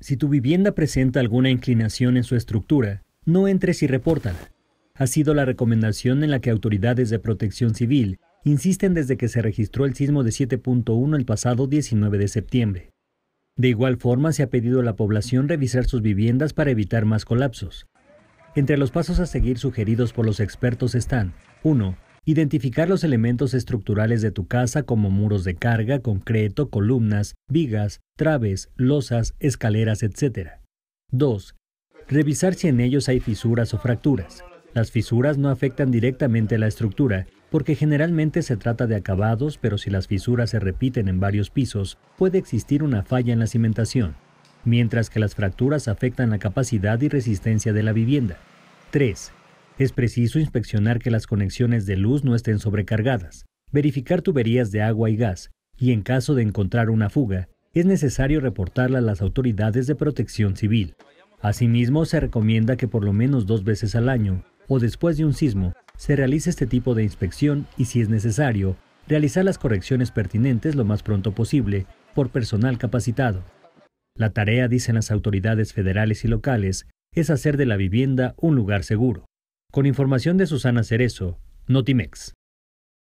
Si tu vivienda presenta alguna inclinación en su estructura, no entres y repórtala. Ha sido la recomendación en la que autoridades de protección civil insisten desde que se registró el sismo de 7.1 el pasado 19 de septiembre. De igual forma, se ha pedido a la población revisar sus viviendas para evitar más colapsos. Entre los pasos a seguir sugeridos por los expertos están 1 Identificar los elementos estructurales de tu casa como muros de carga, concreto, columnas, vigas, traves, losas, escaleras, etc. 2. Revisar si en ellos hay fisuras o fracturas. Las fisuras no afectan directamente a la estructura, porque generalmente se trata de acabados, pero si las fisuras se repiten en varios pisos, puede existir una falla en la cimentación, mientras que las fracturas afectan la capacidad y resistencia de la vivienda. 3. Es preciso inspeccionar que las conexiones de luz no estén sobrecargadas, verificar tuberías de agua y gas, y en caso de encontrar una fuga, es necesario reportarla a las autoridades de protección civil. Asimismo, se recomienda que por lo menos dos veces al año, o después de un sismo, se realice este tipo de inspección y, si es necesario, realizar las correcciones pertinentes lo más pronto posible por personal capacitado. La tarea, dicen las autoridades federales y locales, es hacer de la vivienda un lugar seguro con información de Susana Cerezo, Notimex.